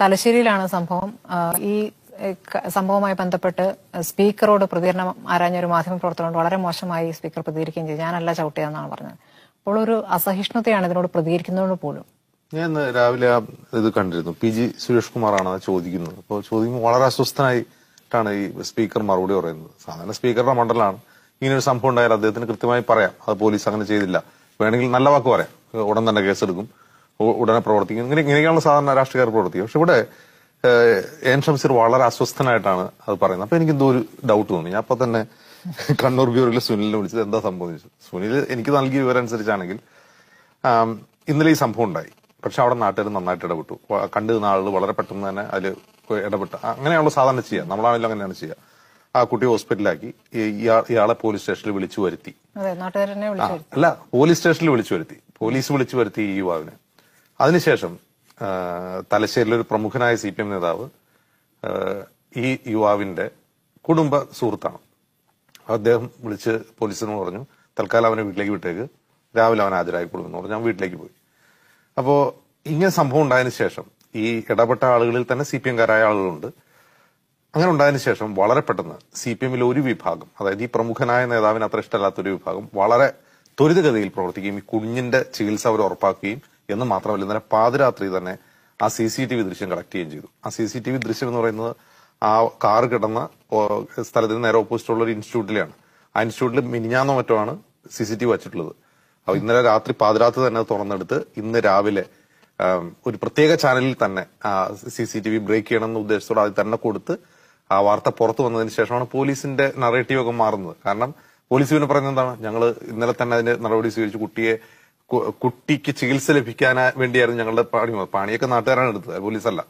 തലശ്ശേരിയിലാണ് സംഭവം ഈ സംഭവവുമായി ബന്ധപ്പെട്ട് സ്പീക്കറോട് പ്രതികരണം ആരാഞ്ഞ ഒരു മാധ്യമപ്രവർത്തകനോട് വളരെ മോശമായി സ്പീക്കർ പ്രതികരിക്കുകയും ചെയ്തു ഞാനല്ല ചവിട്ടിയതെന്നാണ് പറഞ്ഞത് അപ്പോൾ ഒരു അസഹിഷ്ണുതയാണ് ഇതിനോട് പ്രതികരിക്കുന്നതോട് പോലും ഞാൻ രാവിലെ ഇത് കണ്ടിരുന്നു പി ജി സുരേഷ് കുമാറാണ് ചോദിക്കുന്നത് അപ്പോൾ ചോദിക്കുമ്പോൾ വളരെ അസ്വസ്ഥനായിട്ടാണ് ഈ സ്പീക്കർ മറുപടി പറയുന്നത് സാധാരണ സ്പീക്കറുടെ മണ്ഡലമാണ് ഇങ്ങനെ ഒരു സംഭവം ഉണ്ടായാൽ അദ്ദേഹത്തിന് കൃത്യമായി പറയാം അത് പോലീസ് അങ്ങനെ ചെയ്തില്ല വേണമെങ്കിൽ നല്ല വാക്ക് പറയാം ഉടൻ തന്നെ കേസെടുക്കും ഉടനെ പ്രവർത്തിക്കും ഇങ്ങനെ ഇങ്ങനെയൊക്കെയാണ് സാധാരണ രാഷ്ട്രീയക്കാർ പ്രവർത്തിക്കുക പക്ഷെ ഇവിടെ എൻ ഷംസീർ വളരെ അസ്വസ്ഥനായിട്ടാണ് അത് പറയുന്നത് അപ്പൊ എനിക്ക് എന്തോ ഒരു ഡൗട്ട് തോന്നി ഞാൻ അപ്പൊ തന്നെ കണ്ണൂർ ബ്യൂറോയിലെ സുനിലിനെ വിളിച്ചത് എന്താ സംഭവിച്ചത് സുനിൽ എനിക്ക് നൽകിയ വിവരം അനുസരിച്ചാണെങ്കിൽ ഇന്നലെ ഈ സംഭവം ഉണ്ടായി പക്ഷെ അവിടെ നാട്ടുകാർ നന്നായിട്ട് ഇടപെട്ടു കണ്ടിരുന്ന ആളുകൾ വളരെ പെട്ടെന്ന് തന്നെ അതിൽ ഇടപെട്ടു അങ്ങനെയാണല്ലോ സാധാരണ ചെയ്യുക നമ്മളാണെങ്കിലും അങ്ങനെയാണ് ചെയ്യുക ആ കുട്ടിയെ ഹോസ്പിറ്റലാക്കി ഇയാളെ പോലീസ് സ്റ്റേഷനിൽ വിളിച്ചു വരുത്തി അല്ല പോലീസ് സ്റ്റേഷനിൽ വിളിച്ചു വരുത്തി പോലീസ് വിളിച്ചു വരുത്തി ഈ യുവാവിനെ അതിനുശേഷം ഒരു പ്രമുഖനായ സി പി എം നേതാവ് ഈ യുവാവിന്റെ കുടുംബ സുഹൃത്താണ് അദ്ദേഹം വിളിച്ച് പോലീസിനോട് പറഞ്ഞു തൽക്കാലം അവനെ വീട്ടിലേക്ക് വിട്ടേക്ക് രാവിലെ അവൻ ഹാജരായി കൊടുക്കുന്നു പറഞ്ഞു ഞാൻ വീട്ടിലേക്ക് പോയി അപ്പോൾ ഇങ്ങനെ സംഭവം ഉണ്ടായതിനു ശേഷം ഈ ഇടപെട്ട ആളുകളിൽ തന്നെ സി പി എംകാരായ ആളുകളുണ്ട് അങ്ങനെ ഉണ്ടായതിനു ശേഷം വളരെ പെട്ടെന്ന് സി പി എമ്മിലെ ഒരു വിഭാഗം അതായത് ഈ പ്രമുഖനായ നേതാവിന് അത്ര ഒരു വിഭാഗം വളരെ ത്വരിതഗതിയിൽ പ്രവർത്തിക്കുകയും ഈ കുഞ്ഞിന്റെ ചികിത്സ അവർ ഉറപ്പാക്കുകയും എന്ന് മാത്രമല്ല ഇന്നലെ പാതിരാത്രി തന്നെ ആ സി സി ടി വി ദൃശ്യം കളക്ട് ചെയ്യുകയും ചെയ്തു ആ സി സി ടി വി ദൃശ്യം എന്ന് പറയുന്നത് ആ കാർ കിടന്ന സ്ഥലത്തിന് നേരെ ഓപ്പോസിറ്റുള്ള ഉള്ള ഒരു ഇൻസ്റ്റിറ്റ്യൂട്ടിലാണ് ആ ഇൻസ്റ്റിറ്റ്യൂട്ടിൽ മിനിഞ്ഞാന്നോ മറ്റോ ആണ് സി സി ടി വി വച്ചിട്ടുള്ളത് അപ്പൊ ഇന്നലെ രാത്രി പാതിരാത്രി തന്നെ തുറന്നെടുത്ത് ഇന്ന് രാവിലെ ഒരു പ്രത്യേക ചാനലിൽ തന്നെ ആ C C T V break ചെയ്യണം എന്ന ഉദ്ദേശത്തോടെ അത് തന്നെ കൊടുത്ത് ആ വാർത്ത പുറത്തു വന്നതിന് ശേഷമാണ് പോലീസിന്റെ നറേറ്റീവ് ഒക്കെ മാറുന്നത് കാരണം പോലീസ് പിന്നെ പറയുന്നത് എന്താണ് ഞങ്ങൾ ഇന്നലെ തന്നെ അതിന്റെ നടപടി സ്വീകരിച്ച് കുട്ടിയെ കുട്ടിക്ക് ചികിത്സ ലഭിക്കാൻ വേണ്ടിയായിരുന്നു ഞങ്ങളുടെ പണി പണിയൊക്കെ നാട്ടുകാരാണ് എടുത്തത് പോലീസല്ല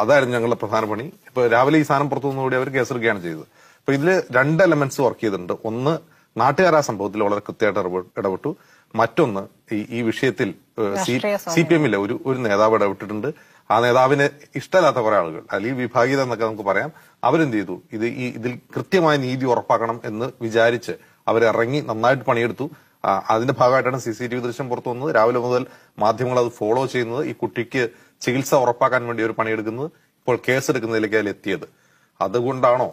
അതായിരുന്നു ഞങ്ങളുടെ പ്രധാന പണി ഇപ്പൊ രാവിലെ ഈ സാധനം പുറത്തു നിന്നുകൂടി അവർ കേസെടുക്കുകയാണ് ചെയ്തത് അപ്പൊ ഇതിൽ രണ്ട് എലമെന്റ്സ് വർക്ക് ചെയ്തിട്ടുണ്ട് ഒന്ന് നാട്ടുകാർ ആ സംഭവത്തിൽ വളരെ കൃത്യമായിട്ട് ഇടപെട്ടു മറ്റൊന്ന് ഈ വിഷയത്തിൽ സി പി എമ്മിലെ ഒരു ഒരു നേതാവ് ഇടപെട്ടിട്ടുണ്ട് ആ നേതാവിന് ഇഷ്ടമല്ലാത്ത കുറെ ആളുകൾ അല്ലെങ്കിൽ വിഭാഗീയത എന്നൊക്കെ നമുക്ക് പറയാം അവരെന്ത് ചെയ്തു ഇത് ഈ ഇതിൽ കൃത്യമായ നീതി ഉറപ്പാക്കണം എന്ന് വിചാരിച്ച് അവരിറങ്ങി നന്നായിട്ട് പണിയെടുത്തു അതിന്റെ ഭാഗമായിട്ടാണ് സി സി ടി വി ദൃശ്യം പുറത്തു വന്നത് രാവിലെ മുതൽ മാധ്യമങ്ങൾ അത് ഫോളോ ചെയ്യുന്നത് ഈ കുട്ടിക്ക് ചികിത്സ ഉറപ്പാക്കാൻ വേണ്ടി ഒരു പണിയെടുക്കുന്നത് ഇപ്പോൾ കേസെടുക്കുന്നതിലേക്ക് അതിൽ എത്തിയത് അതുകൊണ്ടാണോ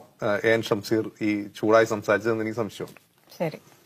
എൻ ഷംസീർ ഈ ചൂടായി സംസാരിച്ചതെന്ന് എനിക്ക് സംശയമുണ്ട് ശരി